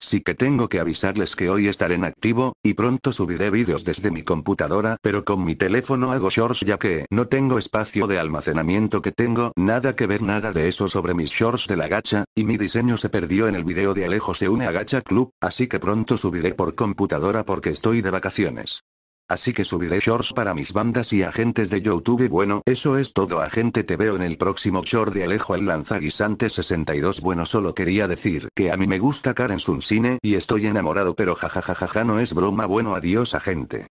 sí que tengo que avisarles que hoy estaré en activo, y pronto subiré vídeos desde mi computadora pero con mi teléfono hago shorts ya que no tengo espacio de almacenamiento que tengo nada que ver nada de eso sobre mis shorts de la gacha, y mi diseño se perdió en el vídeo de Alejo se une a Gacha Club, así que pronto subiré por computadora porque estoy de vacaciones. Así que subiré shorts para mis bandas y agentes de Youtube. Bueno, eso es todo agente. Te veo en el próximo short de Alejo el Lanzaguisante 62. Bueno, solo quería decir que a mí me gusta Karen Sun Cine y estoy enamorado pero jajajajaja no es broma. Bueno, adiós agente.